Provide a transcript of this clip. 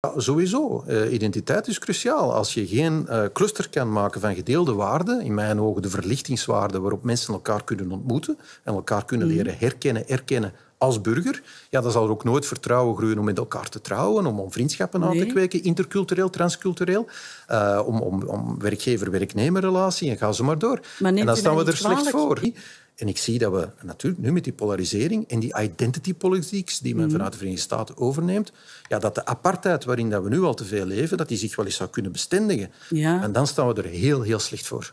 Ja, sowieso. Eh, identiteit is cruciaal. Als je geen eh, cluster kan maken van gedeelde waarden, in mijn ogen de verlichtingswaarden waarop mensen elkaar kunnen ontmoeten en elkaar kunnen mhm. leren herkennen, herkennen als burger, ja, dan zal er ook nooit vertrouwen groeien om met elkaar te trouwen, om, om vriendschappen aan te kweken, intercultureel, transcultureel, eh, om, om, om werkgever-werknemer relatie en ga zo maar door. Maar en dan staan we er slecht voor. En ik zie dat we natuurlijk nu met die polarisering en die identity politics die men mhm. vanuit de Verenigde Staten overneemt, ja, dat de apartheid waarin dat we nu al te veel leven, dat die zich wel eens zou kunnen bestendigen. Ja. En dan staan we er heel, heel slecht voor.